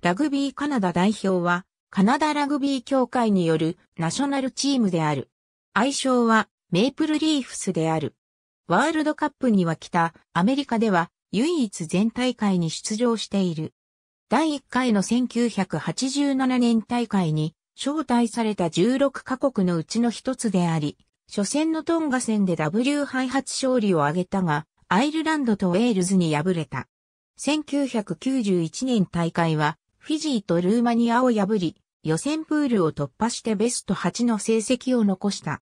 ラグビーカナダ代表は、カナダラグビー協会によるナショナルチームである。愛称はメイプルリーフスである。ワールドカップには北アメリカでは唯一全大会に出場している。第1回の1987年大会に招待された16カ国のうちの一つであり、初戦のトンガ戦で W 敗発勝利を挙げたが、アイルランドとウェールズに敗れた。1991年大会はフィジーとルーマニアを破り、予選プールを突破してベスト8の成績を残した。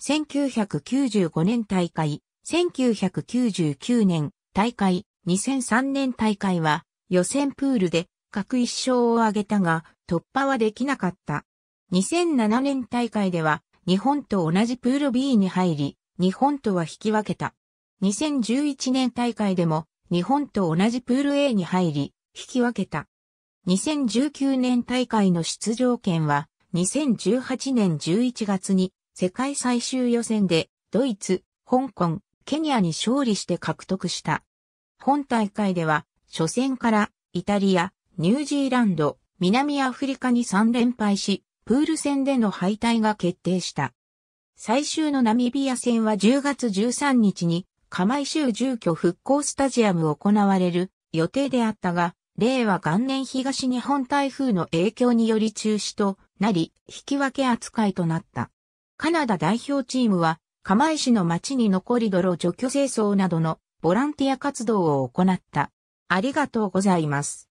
1995年大会、1999年大会、2003年大会は予選プールで各一勝を挙げたが突破はできなかった。2007年大会では日本と同じプール B に入り、日本とは引き分けた。2011年大会でも日本と同じプール A に入り、引き分けた。2019年大会の出場権は、2018年11月に世界最終予選でドイツ、香港、ケニアに勝利して獲得した。本大会では、初戦からイタリア、ニュージーランド、南アフリカに3連敗し、プール戦での敗退が決定した。最終のナミビア戦は10月13日に、釜石州住居復興スタジアム行われる予定であったが、令和元年東日本台風の影響により中止となり、引き分け扱いとなった。カナダ代表チームは、釜石の町に残り泥除去清掃などのボランティア活動を行った。ありがとうございます。